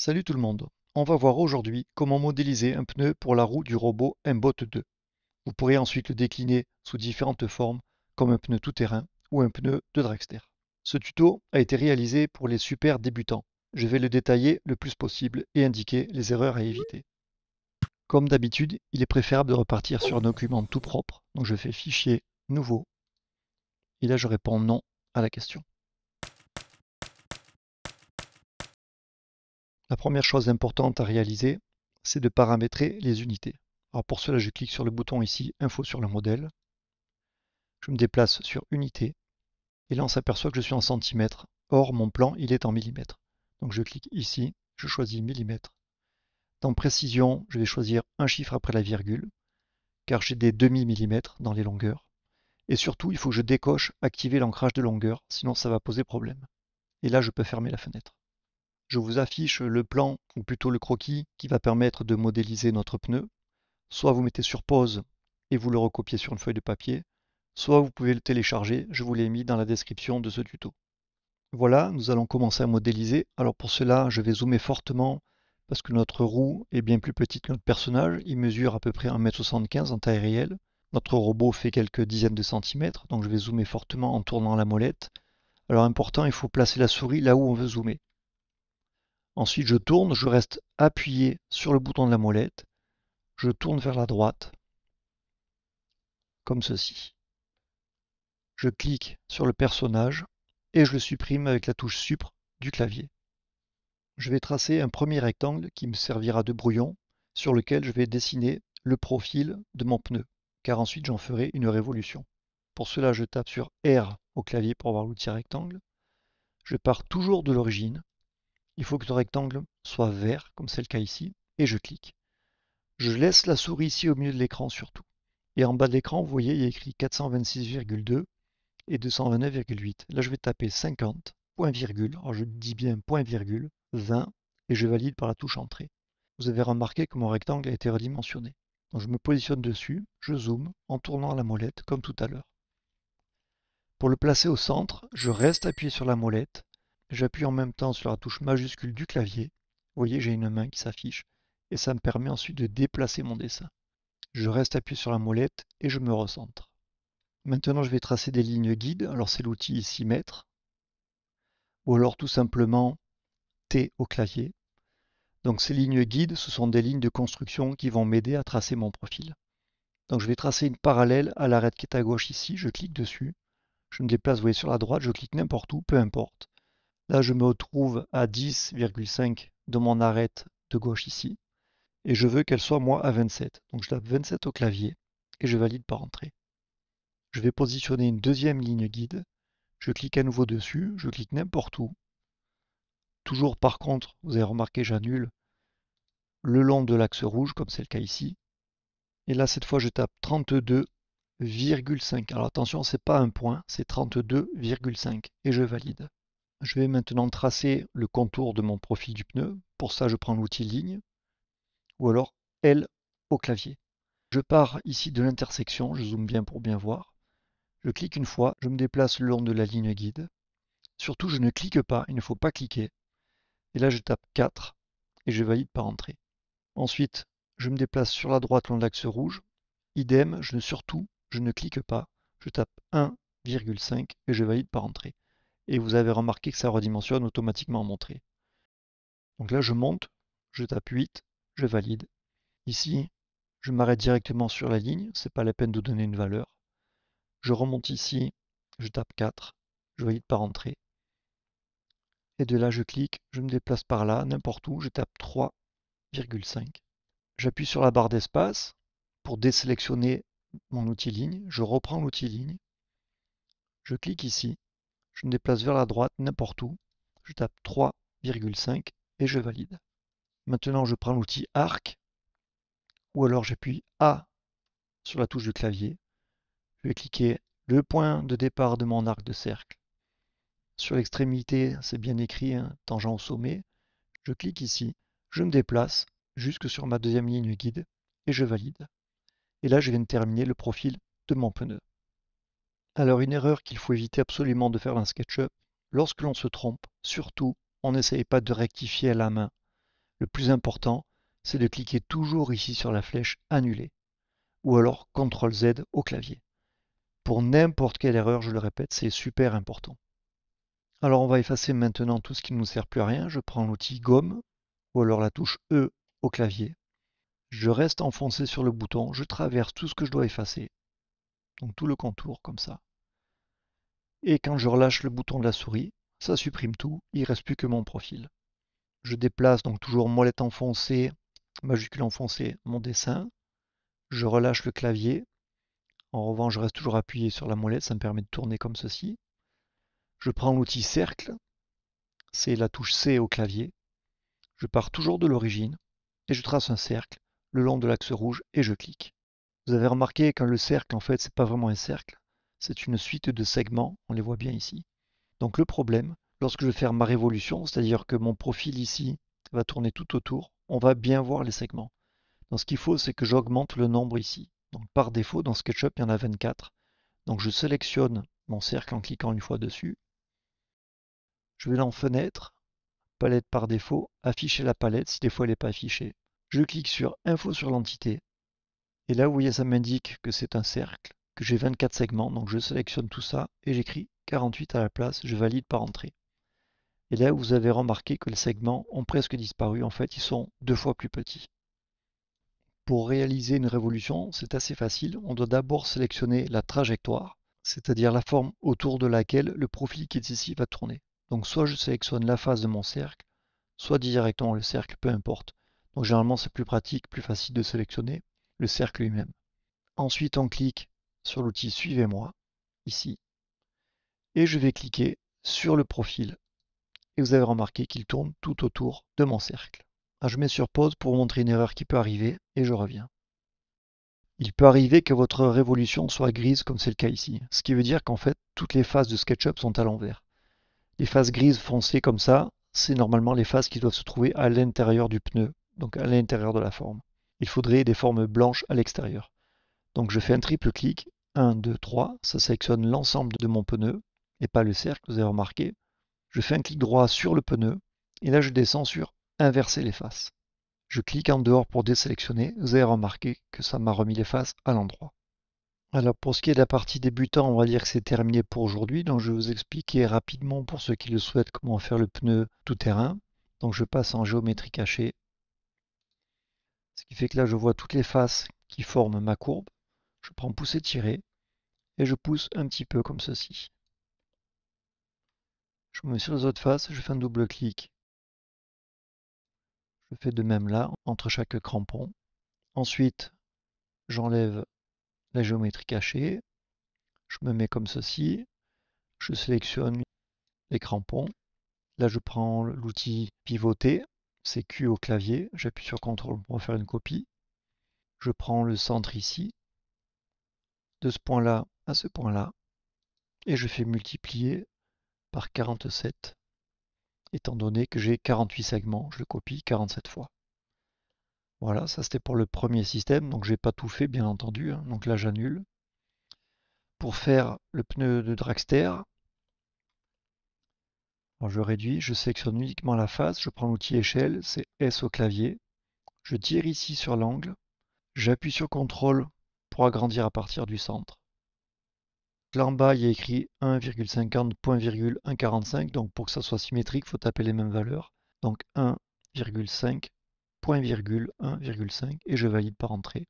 Salut tout le monde, on va voir aujourd'hui comment modéliser un pneu pour la roue du robot MBOT 2. Vous pourrez ensuite le décliner sous différentes formes comme un pneu tout-terrain ou un pneu de dragster. Ce tuto a été réalisé pour les super débutants. Je vais le détailler le plus possible et indiquer les erreurs à éviter. Comme d'habitude, il est préférable de repartir sur un document tout propre, donc je fais Fichier, Nouveau, et là je réponds Non à la question. La première chose importante à réaliser, c'est de paramétrer les unités. Alors pour cela, je clique sur le bouton ici, Info sur le modèle. Je me déplace sur Unité. Et là, on s'aperçoit que je suis en centimètres. Or, mon plan, il est en millimètres. Donc je clique ici, je choisis millimètres. Dans Précision, je vais choisir un chiffre après la virgule, car j'ai des demi-millimètres dans les longueurs. Et surtout, il faut que je décoche Activer l'ancrage de longueur, sinon ça va poser problème. Et là, je peux fermer la fenêtre je vous affiche le plan, ou plutôt le croquis, qui va permettre de modéliser notre pneu. Soit vous mettez sur pause et vous le recopiez sur une feuille de papier, soit vous pouvez le télécharger, je vous l'ai mis dans la description de ce tuto. Voilà, nous allons commencer à modéliser. Alors pour cela, je vais zoomer fortement parce que notre roue est bien plus petite que notre personnage. Il mesure à peu près 1m75 en taille réelle. Notre robot fait quelques dizaines de centimètres, donc je vais zoomer fortement en tournant la molette. Alors important, il faut placer la souris là où on veut zoomer. Ensuite, je tourne, je reste appuyé sur le bouton de la molette, je tourne vers la droite, comme ceci. Je clique sur le personnage et je le supprime avec la touche Supre du clavier. Je vais tracer un premier rectangle qui me servira de brouillon sur lequel je vais dessiner le profil de mon pneu, car ensuite j'en ferai une révolution. Pour cela, je tape sur R au clavier pour voir l'outil rectangle. Je pars toujours de l'origine, il faut que le rectangle soit vert, comme c'est le cas ici, et je clique. Je laisse la souris ici au milieu de l'écran surtout. Et en bas de l'écran, vous voyez, il y a écrit 426,2 et 229,8. Là, je vais taper 50, point virgule, alors je dis bien point virgule, 20, et je valide par la touche Entrée. Vous avez remarqué que mon rectangle a été redimensionné. je me positionne dessus, je zoome en tournant la molette comme tout à l'heure. Pour le placer au centre, je reste appuyé sur la molette J'appuie en même temps sur la touche majuscule du clavier. Vous voyez, j'ai une main qui s'affiche et ça me permet ensuite de déplacer mon dessin. Je reste appuyé sur la molette et je me recentre. Maintenant, je vais tracer des lignes guides. Alors, c'est l'outil ici Mettre. ou alors tout simplement T au clavier. Donc ces lignes guides, ce sont des lignes de construction qui vont m'aider à tracer mon profil. Donc je vais tracer une parallèle à l'arête qui est à gauche ici, je clique dessus, je me déplace, vous voyez, sur la droite, je clique n'importe où, peu importe. Là, je me retrouve à 10,5 de mon arête de gauche ici. Et je veux qu'elle soit moi à 27. Donc je tape 27 au clavier et je valide par entrée. Je vais positionner une deuxième ligne guide. Je clique à nouveau dessus, je clique n'importe où. Toujours par contre, vous avez remarqué, j'annule le long de l'axe rouge, comme c'est le cas ici. Et là, cette fois, je tape 32,5. Alors attention, c'est pas un point, c'est 32,5. Et je valide. Je vais maintenant tracer le contour de mon profil du pneu. Pour ça, je prends l'outil ligne ou alors L au clavier. Je pars ici de l'intersection, je zoome bien pour bien voir. Je clique une fois, je me déplace le long de la ligne guide. Surtout, je ne clique pas, il ne faut pas cliquer. Et là, je tape 4 et je valide par entrée. Ensuite, je me déplace sur la droite le long de l'axe rouge. Idem, je ne surtout, je ne clique pas. Je tape 1,5 et je valide par entrée et vous avez remarqué que ça redimensionne automatiquement en montrée. Donc là, je monte, je tape 8, je valide. Ici, je m'arrête directement sur la ligne, c'est pas la peine de donner une valeur. Je remonte ici, je tape 4, je valide par entrée. Et de là, je clique, je me déplace par là, n'importe où, je tape 3,5. J'appuie sur la barre d'espace pour désélectionner mon outil ligne. Je reprends l'outil ligne. Je clique ici. Je me déplace vers la droite n'importe où. Je tape 3,5 et je valide. Maintenant, je prends l'outil arc ou alors j'appuie A sur la touche du clavier. Je vais cliquer le point de départ de mon arc de cercle. Sur l'extrémité, c'est bien écrit, hein, tangent au sommet. Je clique ici, je me déplace jusque sur ma deuxième ligne guide et je valide. Et là, je viens de terminer le profil de mon pneu. Alors une erreur qu'il faut éviter absolument de faire dans SketchUp, lorsque l'on se trompe, surtout, on n'essaye pas de rectifier à la main. Le plus important, c'est de cliquer toujours ici sur la flèche Annuler, ou alors CTRL Z au clavier. Pour n'importe quelle erreur, je le répète, c'est super important. Alors on va effacer maintenant tout ce qui ne nous sert plus à rien. Je prends l'outil Gomme, ou alors la touche E au clavier. Je reste enfoncé sur le bouton, je traverse tout ce que je dois effacer, donc tout le contour comme ça. Et quand je relâche le bouton de la souris, ça supprime tout, il ne reste plus que mon profil. Je déplace donc toujours molette enfoncée, majuscule enfoncée, mon dessin. Je relâche le clavier. En revanche, je reste toujours appuyé sur la molette, ça me permet de tourner comme ceci. Je prends l'outil cercle, c'est la touche C au clavier. Je pars toujours de l'origine et je trace un cercle le long de l'axe rouge et je clique. Vous avez remarqué quand le cercle en fait n'est pas vraiment un cercle, c'est une suite de segments, on les voit bien ici. Donc le problème, lorsque je vais faire ma révolution, c'est-à-dire que mon profil ici va tourner tout autour, on va bien voir les segments. Donc ce qu'il faut, c'est que j'augmente le nombre ici. Donc par défaut, dans SketchUp, il y en a 24. Donc je sélectionne mon cercle en cliquant une fois dessus. Je vais dans Fenêtre, Palette par défaut, Afficher la palette si des fois elle n'est pas affichée. Je clique sur Info sur l'entité. Et là, vous voyez, ça m'indique que c'est un cercle j'ai 24 segments, donc je sélectionne tout ça et j'écris 48 à la place, je valide par entrée. Et là, vous avez remarqué que les segments ont presque disparu, en fait, ils sont deux fois plus petits. Pour réaliser une révolution, c'est assez facile, on doit d'abord sélectionner la trajectoire, c'est-à-dire la forme autour de laquelle le profil qui est ici va tourner. Donc soit je sélectionne la face de mon cercle, soit directement le cercle, peu importe. Donc généralement c'est plus pratique, plus facile de sélectionner le cercle lui-même. Ensuite on clique sur l'outil Suivez-moi, ici, et je vais cliquer sur le profil. Et vous avez remarqué qu'il tourne tout autour de mon cercle. Ah, je mets sur pause pour montrer une erreur qui peut arriver et je reviens. Il peut arriver que votre révolution soit grise comme c'est le cas ici, ce qui veut dire qu'en fait toutes les phases de SketchUp sont à l'envers. Les phases grises foncées comme ça, c'est normalement les phases qui doivent se trouver à l'intérieur du pneu, donc à l'intérieur de la forme. Il faudrait des formes blanches à l'extérieur. Donc je fais un triple clic 1, 2, 3, ça sélectionne l'ensemble de mon pneu et pas le cercle, vous avez remarqué. Je fais un clic droit sur le pneu et là je descends sur inverser les faces. Je clique en dehors pour désélectionner, vous avez remarqué que ça m'a remis les faces à l'endroit. Alors pour ce qui est de la partie débutant, on va dire que c'est terminé pour aujourd'hui, donc je vais vous expliquer rapidement pour ceux qui le souhaitent comment faire le pneu tout terrain. Donc je passe en géométrie cachée, ce qui fait que là je vois toutes les faces qui forment ma courbe. Je prends pousser tirer et je pousse un petit peu comme ceci. Je me mets sur les autres faces, je fais un double clic. Je fais de même là, entre chaque crampon. Ensuite, j'enlève la géométrie cachée. Je me mets comme ceci. Je sélectionne les crampons. Là, je prends l'outil pivoter, c'est Q au clavier. J'appuie sur CTRL pour faire une copie. Je prends le centre ici. De ce point-là, à ce point-là, et je fais multiplier par 47, étant donné que j'ai 48 segments, je le copie 47 fois. Voilà, ça c'était pour le premier système, donc j'ai pas tout fait bien entendu, hein, donc là j'annule. Pour faire le pneu de dragster, je réduis, je sélectionne uniquement la face, je prends l'outil échelle, c'est S au clavier, je tire ici sur l'angle, j'appuie sur CTRL pour agrandir à partir du centre. Là en bas, il y a écrit 1,50.145, Donc pour que ça soit symétrique, il faut taper les mêmes valeurs. Donc 1,5.1,5 et je valide par entrée.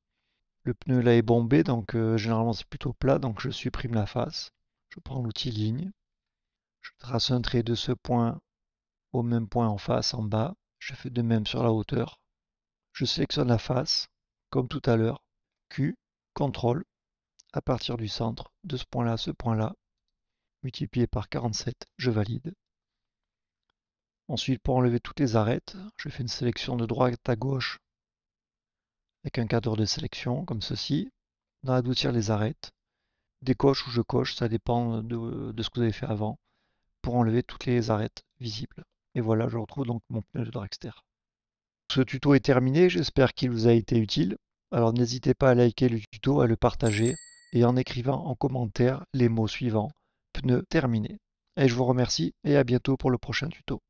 Le pneu là est bombé, donc euh, généralement c'est plutôt plat, donc je supprime la face. Je prends l'outil ligne. Je trace un trait de ce point au même point en face, en bas. Je fais de même sur la hauteur. Je sélectionne la face, comme tout à l'heure. Q, CTRL, à partir du centre, de ce point-là à ce point-là, multiplié par 47, je valide. Ensuite, pour enlever toutes les arêtes, je fais une sélection de droite à gauche avec un cadre de sélection, comme ceci. dans va adoucir les arêtes, décoche ou je coche, ça dépend de, ce que vous avez fait avant, pour enlever toutes les arêtes visibles. Et voilà, je retrouve donc mon pneu de dragster. Ce tuto est terminé, j'espère qu'il vous a été utile. Alors n'hésitez pas à liker le tuto, à le partager, et en écrivant en commentaire les mots suivants, Pneu terminé Et je vous remercie et à bientôt pour le prochain tuto.